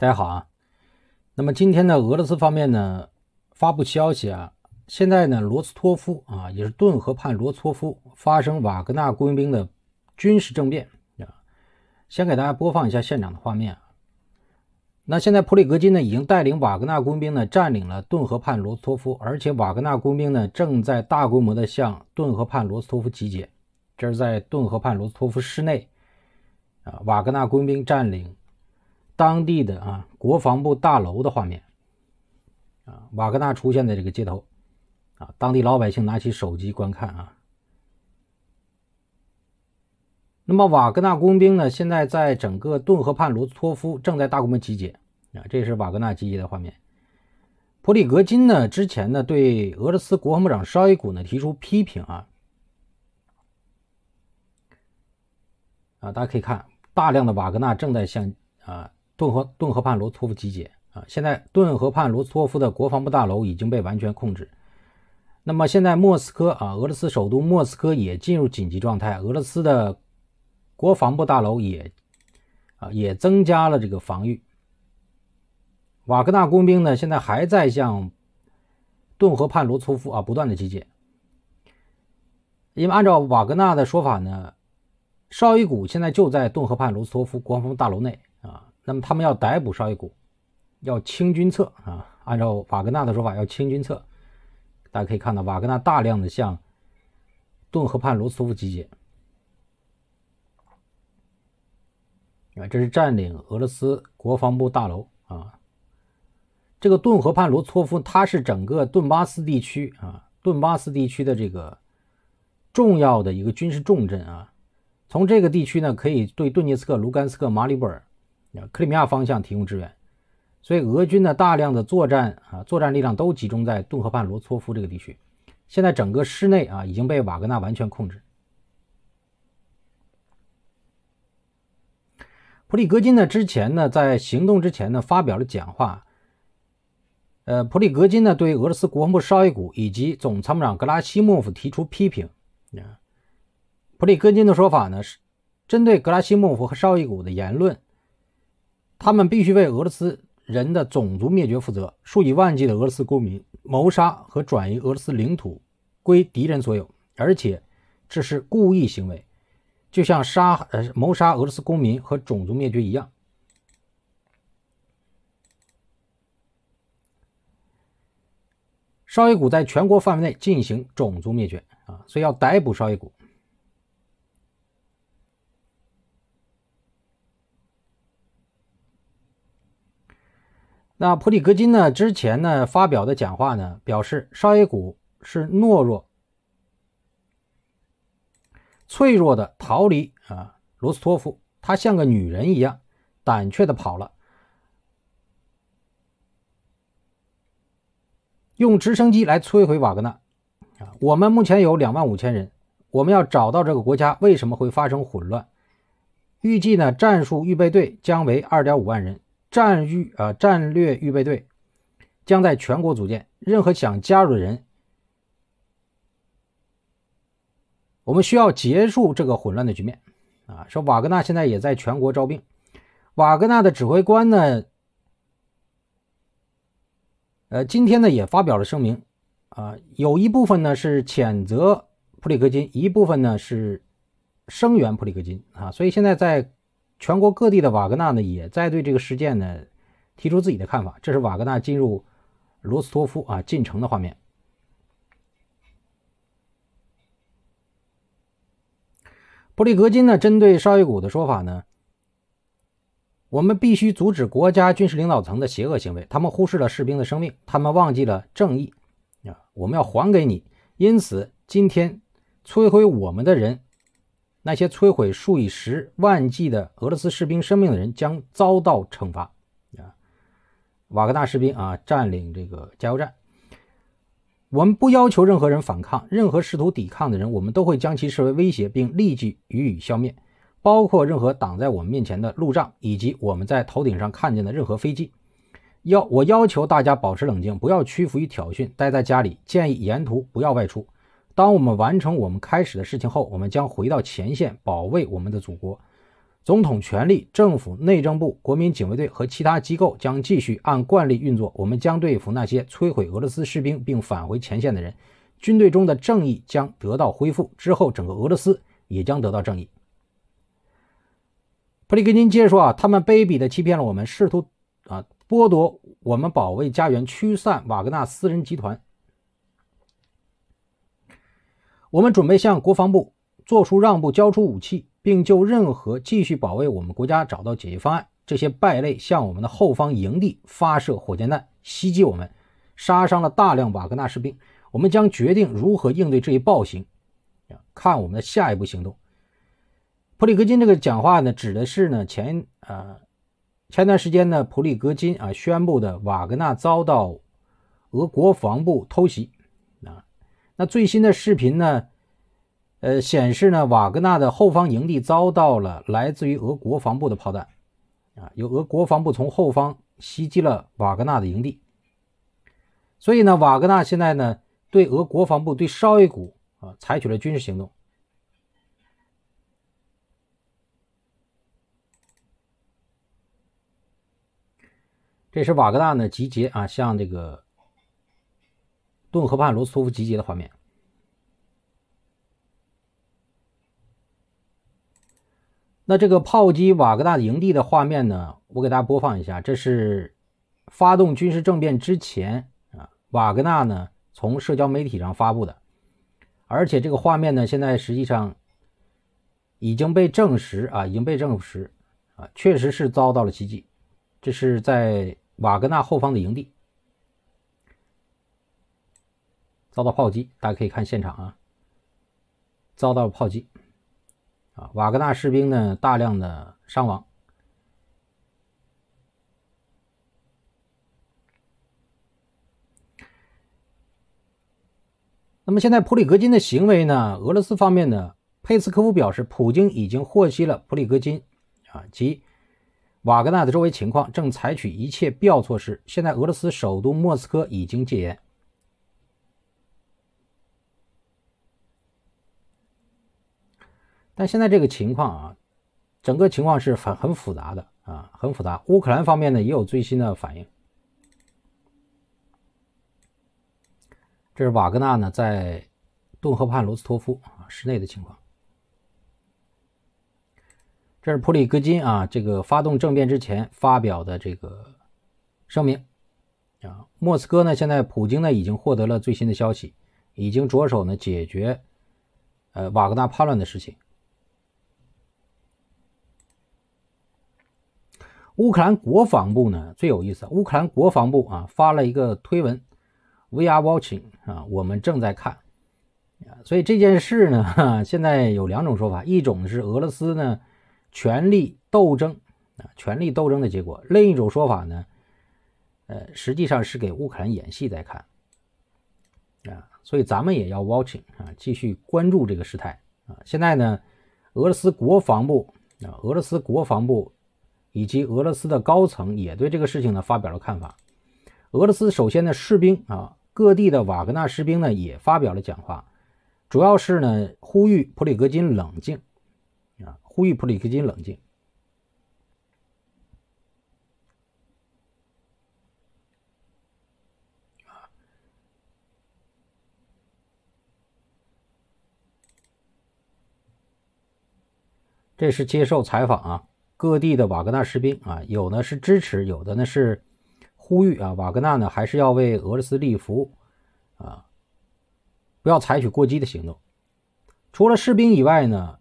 大家好啊，那么今天呢，俄罗斯方面呢发布消息啊，现在呢罗斯托夫啊，也是顿河畔罗斯托夫发生瓦格纳雇佣兵的军事政变啊。先给大家播放一下现场的画面啊。那现在普里格金呢已经带领瓦格纳雇佣兵呢占领了顿河畔罗斯托夫，而且瓦格纳雇佣兵呢正在大规模的向顿河畔罗斯托夫集结。这是在顿河畔罗斯托夫市内啊，瓦格纳雇佣兵占领。当地的啊，国防部大楼的画面，啊，瓦格纳出现在这个街头，啊，当地老百姓拿起手机观看啊。那么瓦格纳工兵呢，现在在整个顿河畔罗斯托夫正在大规模集结，啊，这是瓦格纳集结的画面。普里格金呢，之前呢对俄罗斯国防部长绍伊古呢提出批评啊，啊，大家可以看，大量的瓦格纳正在向啊。顿河顿河畔罗斯托夫集结啊！现在顿河畔罗斯托夫的国防部大楼已经被完全控制。那么现在莫斯科啊，俄罗斯首都莫斯科也进入紧急状态，俄罗斯的国防部大楼也啊也增加了这个防御。瓦格纳工兵呢，现在还在向顿河畔罗斯托夫啊不断的集结，因为按照瓦格纳的说法呢，绍伊古现在就在顿河畔罗斯托夫国防部大楼内。那么他们要逮捕绍伊古，要清军策啊！按照瓦格纳的说法，要清军策。大家可以看到，瓦格纳大量的向顿河畔罗斯夫集结。啊，这是占领俄罗斯国防部大楼啊！这个顿河畔罗斯夫，它是整个顿巴斯地区啊，顿巴斯地区的这个重要的一个军事重镇啊。从这个地区呢，可以对顿涅茨克、卢甘斯克、马里布尔。啊，克里米亚方向提供支援，所以俄军呢大量的作战啊，作战力量都集中在顿河畔罗托夫这个地区。现在整个市内啊已经被瓦格纳完全控制。普里戈金呢，之前呢在行动之前呢发表了讲话。呃，普里戈金呢对俄罗斯国防部绍伊古以及总参谋长格拉西莫夫提出批评。普里戈金的说法呢是针对格拉西莫夫和绍伊古的言论。他们必须为俄罗斯人的种族灭绝负责，数以万计的俄罗斯公民谋杀和转移俄罗斯领土归敌人所有，而且这是故意行为，就像杀呃谋杀俄罗斯公民和种族灭绝一样。绍伊古在全国范围内进行种族灭绝啊，所以要逮捕绍伊古。那普里戈金呢？之前呢发表的讲话呢，表示沙耶古是懦弱、脆弱的，逃离啊罗斯托夫，他像个女人一样胆怯的跑了，用直升机来摧毁瓦格纳啊。我们目前有两万五千人，我们要找到这个国家为什么会发生混乱。预计呢，战术预备队将为二点五万人。战预啊，战略预备队将在全国组建。任何想加入的人，我们需要结束这个混乱的局面啊！说瓦格纳现在也在全国招兵。瓦格纳的指挥官呢，呃，今天呢也发表了声明啊，有一部分呢是谴责普里戈金，一部分呢是声援普里戈金啊，所以现在在。全国各地的瓦格纳呢，也在对这个事件呢提出自己的看法。这是瓦格纳进入罗斯托夫啊进城的画面。布利格金呢，针对绍伊古的说法呢，我们必须阻止国家军事领导层的邪恶行为。他们忽视了士兵的生命，他们忘记了正义啊！我们要还给你。因此，今天摧毁我们的人。那些摧毁数以十万计的俄罗斯士兵生命的人将遭到惩罚啊！瓦格纳士兵啊，占领这个加油站。我们不要求任何人反抗，任何试图抵抗的人，我们都会将其视为威胁，并立即予以消灭，包括任何挡在我们面前的路障以及我们在头顶上看见的任何飞机。要我要求大家保持冷静，不要屈服于挑衅，待在家里，建议沿途不要外出。当我们完成我们开始的事情后，我们将回到前线保卫我们的祖国。总统权力、政府、内政部、国民警卫队和其他机构将继续按惯例运作。我们将对付那些摧毁俄罗斯士兵并返回前线的人。军队中的正义将得到恢复，之后整个俄罗斯也将得到正义。普里格金接着说：“啊，他们卑鄙地欺骗了我们，试图啊剥夺我们保卫家园、驱散瓦格纳私人集团。”我们准备向国防部作出让步，交出武器，并就任何继续保卫我们国家找到解决方案。这些败类向我们的后方营地发射火箭弹，袭击我们，杀伤了大量瓦格纳士兵。我们将决定如何应对这一暴行。看我们的下一步行动。普里戈金这个讲话呢，指的是呢前呃前段时间呢，普里戈金啊宣布的瓦格纳遭到俄国防部偷袭。那最新的视频呢？呃，显示呢，瓦格纳的后方营地遭到了来自于俄国防部的炮弹，啊，由俄国防部从后方袭击了瓦格纳的营地。所以呢，瓦格纳现在呢，对俄国防部对绍伊古啊采取了军事行动。这是瓦格纳呢集结啊，向这个。顿河畔罗斯托夫集结的画面。那这个炮击瓦格纳营地的画面呢？我给大家播放一下。这是发动军事政变之前啊，瓦格纳呢从社交媒体上发布的。而且这个画面呢，现在实际上已经被证实啊，已经被证实啊，确实是遭到了袭击。这是在瓦格纳后方的营地。遭到炮击，大家可以看现场啊。遭到炮击，啊，瓦格纳士兵呢大量的伤亡。那么现在普里戈金的行为呢？俄罗斯方面呢？佩斯科夫表示，普京已经获悉了普里戈金啊及瓦格纳的周围情况，正采取一切必要措施。现在俄罗斯首都莫斯科已经戒严。但现在这个情况啊，整个情况是很很复杂的啊，很复杂。乌克兰方面呢也有最新的反应，这是瓦格纳呢在顿河畔罗斯托夫啊室内的情况，这是普里戈金啊这个发动政变之前发表的这个声明啊。莫斯科呢现在，普京呢已经获得了最新的消息，已经着手呢解决呃瓦格纳叛乱的事情。乌克兰国防部呢最有意思，乌克兰国防部啊发了一个推文，We are watching 啊，我们正在看啊，所以这件事呢，现在有两种说法，一种是俄罗斯呢权力斗争啊权力斗争的结果，另一种说法呢，呃实际上是给乌克兰演戏在看啊，所以咱们也要 watching 啊，继续关注这个事态啊，现在呢俄罗斯国防部啊俄罗斯国防部。以及俄罗斯的高层也对这个事情呢发表了看法。俄罗斯首先呢，士兵啊，各地的瓦格纳士兵呢也发表了讲话，主要是呢呼吁普里戈金冷静啊，呼吁普里戈金冷静。这是接受采访啊。各地的瓦格纳士兵啊，有呢是支持，有的呢是呼吁啊，瓦格纳呢还是要为俄罗斯立服啊，不要采取过激的行动。除了士兵以外呢，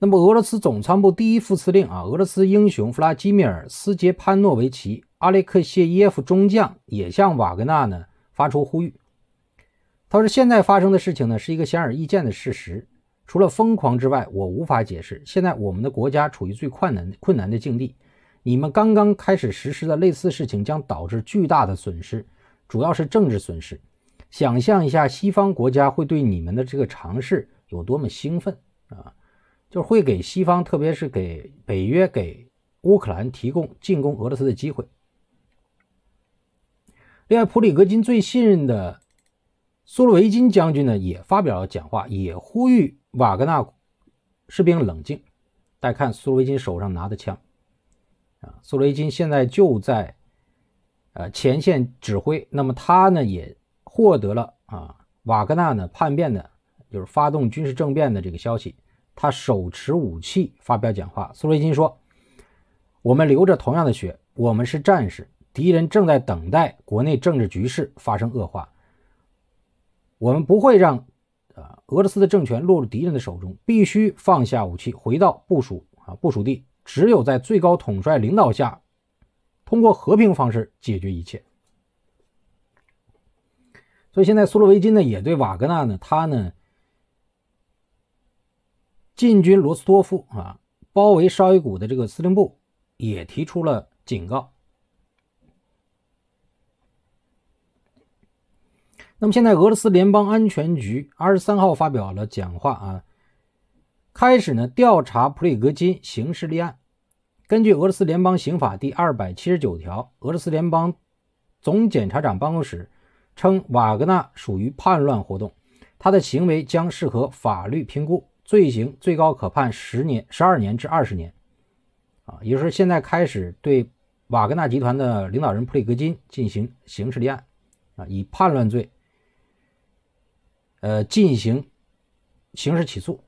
那么俄罗斯总参谋第一副司令啊，俄罗斯英雄弗拉基米尔·斯捷潘诺维奇·阿列克谢耶夫中将也向瓦格纳呢发出呼吁。倒是现在发生的事情呢，是一个显而易见的事实。除了疯狂之外，我无法解释。现在我们的国家处于最困难、困难的境地。你们刚刚开始实施的类似事情，将导致巨大的损失，主要是政治损失。想象一下，西方国家会对你们的这个尝试有多么兴奋啊！就会给西方，特别是给北约、给乌克兰提供进攻俄罗斯的机会。另外，普里戈金最信任的。苏洛维金将军呢也发表了讲话，也呼吁瓦格纳士兵冷静。大家看，苏洛维金手上拿的枪，啊，苏洛维金现在就在呃前线指挥。那么他呢也获得了啊瓦格纳呢叛变的，就是发动军事政变的这个消息。他手持武器发表讲话。苏洛维金说：“我们流着同样的血，我们是战士。敌人正在等待国内政治局势发生恶化。”我们不会让，呃，俄罗斯的政权落入敌人的手中，必须放下武器，回到部署啊部署地。只有在最高统帅领导下，通过和平方式解决一切。所以现在苏洛维金呢，也对瓦格纳呢，他呢进军罗斯托夫啊，包围绍伊古的这个司令部，也提出了警告。那么现在，俄罗斯联邦安全局二十三号发表了讲话啊，开始呢调查普里格金刑事立案。根据俄罗斯联邦刑法第二百七十九条，俄罗斯联邦总检察长办公室称瓦格纳属于叛乱活动，他的行为将适合法律评估，罪行最高可判十年、十二年至二十年。啊，也就是现在开始对瓦格纳集团的领导人普里格金进行刑事立案，啊，以叛乱罪。呃，进行刑事起诉。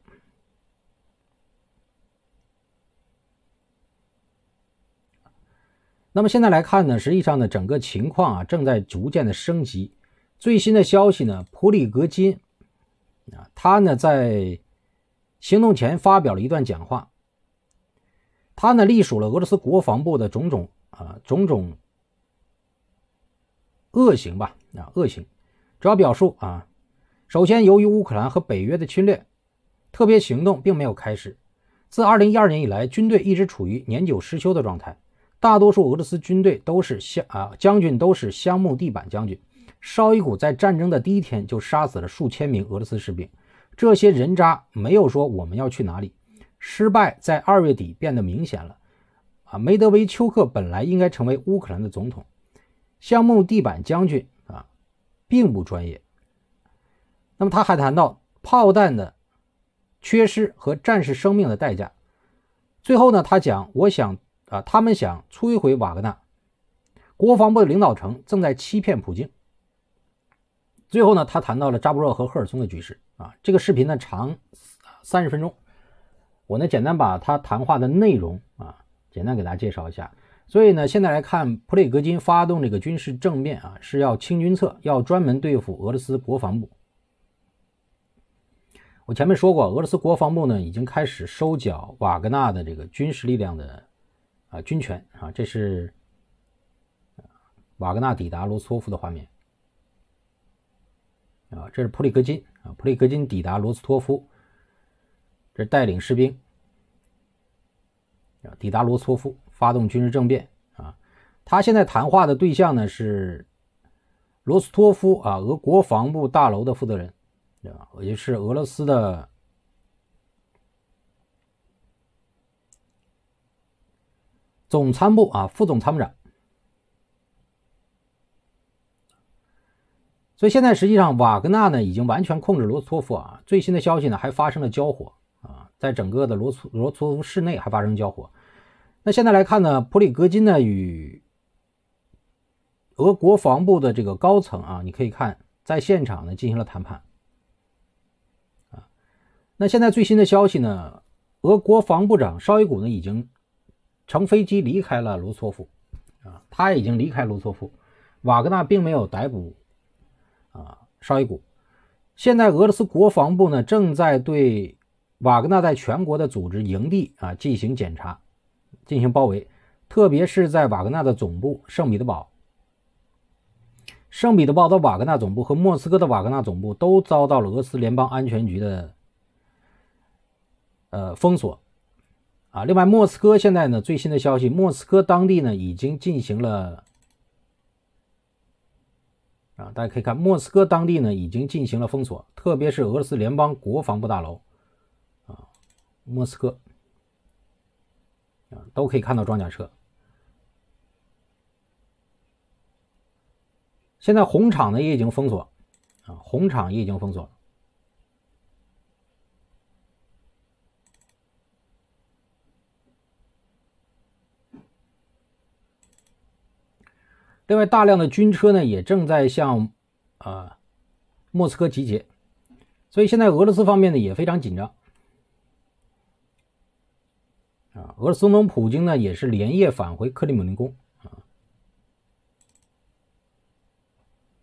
那么现在来看呢，实际上呢，整个情况啊正在逐渐的升级。最新的消息呢，普里格金啊，他呢在行动前发表了一段讲话，他呢隶属了俄罗斯国防部的种种啊种种恶行吧，啊恶行，主要表述啊。首先，由于乌克兰和北约的侵略，特别行动并没有开始。自2012年以来，军队一直处于年久失修的状态。大多数俄罗斯军队都是相，啊将军都是香木地板将军。绍伊古在战争的第一天就杀死了数千名俄罗斯士兵。这些人渣没有说我们要去哪里。失败在二月底变得明显了。啊，梅德韦丘克本来应该成为乌克兰的总统。香木地板将军啊，并不专业。那么他还谈到炮弹的缺失和战士生命的代价。最后呢，他讲，我想啊，他们想摧毁瓦格纳国防部的领导层正在欺骗普京。最后呢，他谈到了扎布热和赫尔松的局势啊。这个视频呢长三十分钟，我呢简单把他谈话的内容啊简单给大家介绍一下。所以呢，现在来看普里戈金发动这个军事政变啊是要清军策，要专门对付俄罗斯国防部。我前面说过，俄罗斯国防部呢已经开始收缴瓦格纳的这个军事力量的，啊军权啊，这是，瓦格纳抵达罗斯托夫的画面。啊，这是普里戈金啊，普里戈金抵达罗斯托夫，这带领士兵，啊抵达罗斯托夫发动军事政变啊，他现在谈话的对象呢是罗斯托夫啊俄国防部大楼的负责人。也就是俄罗斯的总参谋部啊，副总参谋长。所以现在实际上瓦格纳呢已经完全控制罗斯托夫啊。最新的消息呢还发生了交火啊，在整个的罗斯罗斯托夫市内还发生交火。那现在来看呢，普里戈金呢与俄国防部的这个高层啊，你可以看在现场呢进行了谈判。那现在最新的消息呢？俄国防部长绍伊古呢已经乘飞机离开了卢梭夫，啊，他已经离开卢梭夫，瓦格纳并没有逮捕，啊，绍伊古。现在俄罗斯国防部呢正在对瓦格纳在全国的组织营地啊进行检查，进行包围，特别是在瓦格纳的总部圣彼得堡。圣彼得堡的瓦格纳总部和莫斯科的瓦格纳总部都遭到了俄罗斯联邦安全局的。呃，封锁啊！另外，莫斯科现在呢最新的消息，莫斯科当地呢已经进行了啊，大家可以看，莫斯科当地呢已经进行了封锁，特别是俄罗斯联邦国防部大楼啊，莫斯科啊都可以看到装甲车。现在红场呢也已经封锁啊，红场也已经封锁了。另外，大量的军车呢也正在向，啊，莫斯科集结，所以现在俄罗斯方面呢也非常紧张。啊，俄罗斯总统普京呢也是连夜返回克里姆林宫啊。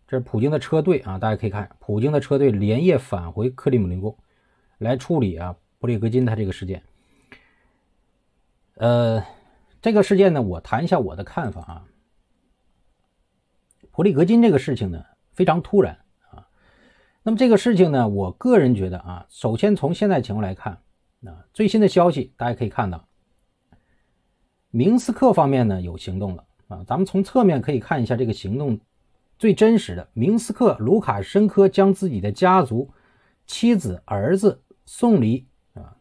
这是普京的车队啊，大家可以看，普京的车队连夜返回克里姆林宫来处理啊布列格金他这个事件。呃，这个事件呢，我谈一下我的看法啊。普利格金这个事情呢非常突然啊，那么这个事情呢，我个人觉得啊，首先从现在情况来看啊，最新的消息大家可以看到，明斯克方面呢有行动了啊，咱们从侧面可以看一下这个行动最真实的明斯克，卢卡申科将自己的家族妻子、儿子送离啊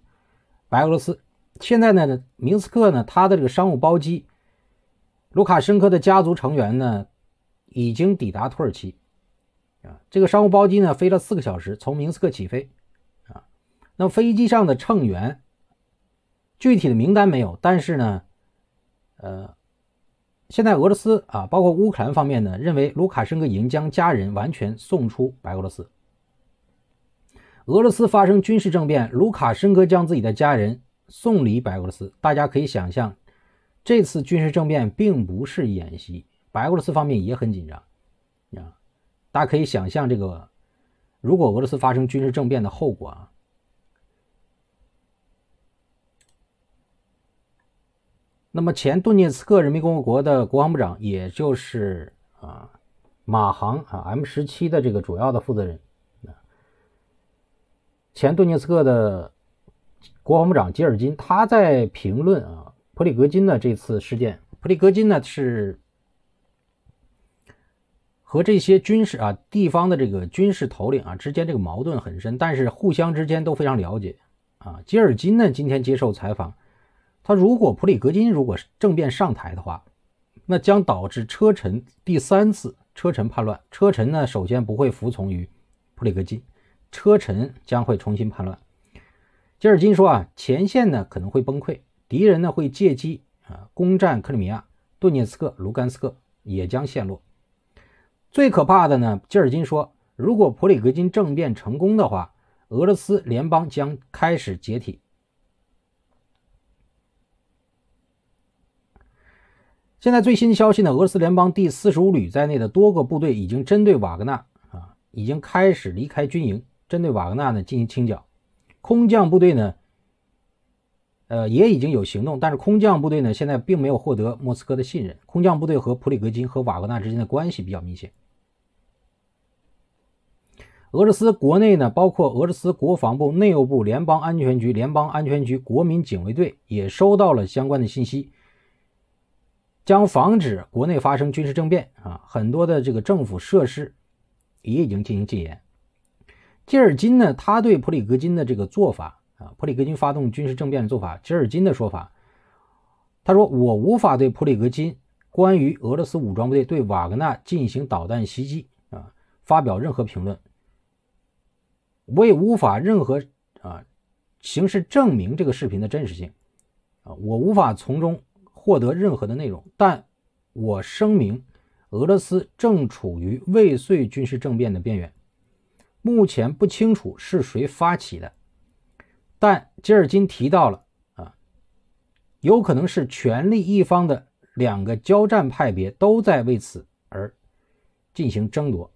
白俄罗斯，现在呢，明斯克呢他的这个商务包机，卢卡申科的家族成员呢。已经抵达土耳其，啊，这个商务包机呢飞了四个小时，从明斯克起飞，啊，那飞机上的乘员具体的名单没有，但是呢，呃，现在俄罗斯啊，包括乌克兰方面呢，认为卢卡申科已经将家人完全送出白俄罗斯。俄罗斯发生军事政变，卢卡申科将自己的家人送离白俄罗斯，大家可以想象，这次军事政变并不是演习。白俄罗斯方面也很紧张，啊，大家可以想象，这个如果俄罗斯发生军事政变的后果啊。那么，前顿涅茨克人民共和国的国防部长，也就是啊马航啊 M 十七的这个主要的负责人，啊，前顿涅茨克的国防部长吉尔金，他在评论啊普里格金的这次事件。普里格金呢是。和这些军事啊地方的这个军事头领啊之间这个矛盾很深，但是互相之间都非常了解啊。吉尔金呢今天接受采访，他如果普里格金如果政变上台的话，那将导致车臣第三次车臣叛乱。车臣呢首先不会服从于普里格金，车臣将会重新叛乱。吉尔金说啊，前线呢可能会崩溃，敌人呢会借机啊攻占克里米亚、顿涅茨克、卢甘斯克，也将陷落。最可怕的呢，吉尔金说，如果普里格金政变成功的话，俄罗斯联邦将开始解体。现在最新消息呢，俄罗斯联邦第四十五旅在内的多个部队已经针对瓦格纳啊，已经开始离开军营，针对瓦格纳呢进行清剿。空降部队呢，呃，也已经有行动，但是空降部队呢，现在并没有获得莫斯科的信任。空降部队和普里格金和瓦格纳之间的关系比较明显。俄罗斯国内呢，包括俄罗斯国防部、内务部、联邦安全局、联邦安全局、国民警卫队也收到了相关的信息，将防止国内发生军事政变啊。很多的这个政府设施也已经进行禁言。吉尔金呢，他对普里戈金的这个做法啊，普里戈金发动军事政变的做法，吉尔金的说法，他说：“我无法对普里戈金关于俄罗斯武装部队对瓦格纳进行导弹袭击啊发表任何评论。”我也无法任何啊形式证明这个视频的真实性啊，我无法从中获得任何的内容。但我声明，俄罗斯正处于未遂军事政变的边缘，目前不清楚是谁发起的。但吉尔金提到了啊，有可能是权力一方的两个交战派别都在为此而进行争夺，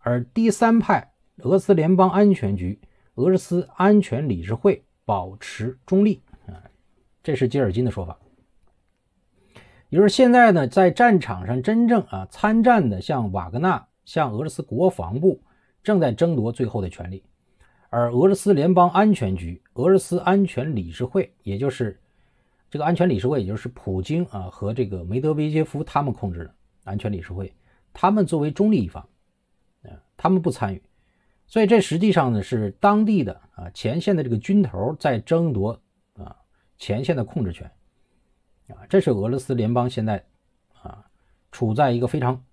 而第三派。俄罗斯联邦安全局、俄罗斯安全理事会保持中立啊，这是吉尔金的说法。也就是现在呢，在战场上真正啊参战的，像瓦格纳、像俄罗斯国防部，正在争夺最后的权利。而俄罗斯联邦安全局、俄罗斯安全理事会，也就是这个安全理事会，也就是普京啊和这个梅德韦杰夫他们控制的安全理事会，他们作为中立一方，啊，他们不参与。所以这实际上呢是当地的啊前线的这个军头在争夺啊前线的控制权，啊这是俄罗斯联邦现在啊处在一个非常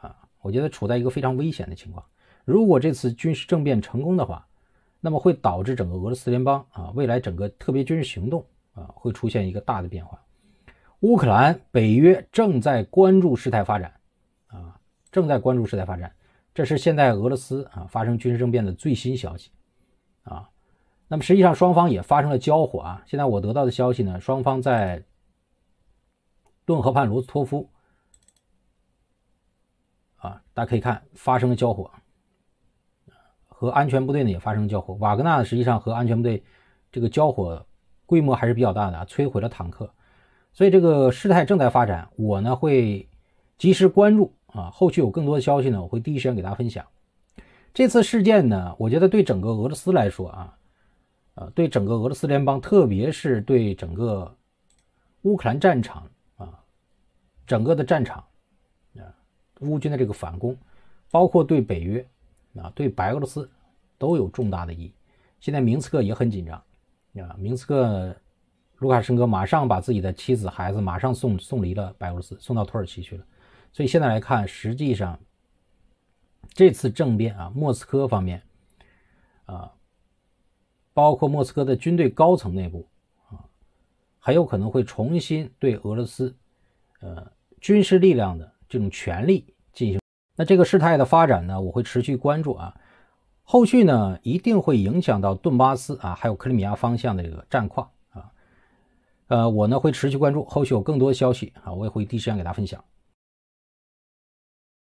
啊我觉得处在一个非常危险的情况。如果这次军事政变成功的话，那么会导致整个俄罗斯联邦啊未来整个特别军事行动啊会出现一个大的变化。乌克兰、北约正在关注事态发展啊，正在关注事态发展。这是现在俄罗斯啊发生军事政变的最新消息，啊，那么实际上双方也发生了交火啊。现在我得到的消息呢，双方在顿河畔罗斯托夫啊，大家可以看发生了交火，和安全部队呢也发生了交火。瓦格纳实际上和安全部队这个交火规模还是比较大的，摧毁了坦克，所以这个事态正在发展，我呢会及时关注。啊，后续有更多的消息呢，我会第一时间给大家分享。这次事件呢，我觉得对整个俄罗斯来说啊，呃，对整个俄罗斯联邦，特别是对整个乌克兰战场啊，整个的战场啊，乌军的这个反攻，包括对北约啊，对白俄罗斯都有重大的意义。现在明斯克也很紧张啊，明斯克卢卡申科马上把自己的妻子孩子马上送送离了白俄罗斯，送到土耳其去了。所以现在来看，实际上这次政变啊，莫斯科方面啊，包括莫斯科的军队高层内部啊，很有可能会重新对俄罗斯呃军事力量的这种权力进行。那这个事态的发展呢，我会持续关注啊。后续呢，一定会影响到顿巴斯啊，还有克里米亚方向的这个战况啊。呃，我呢会持续关注，后续有更多消息啊，我也会第一时间给大家分享。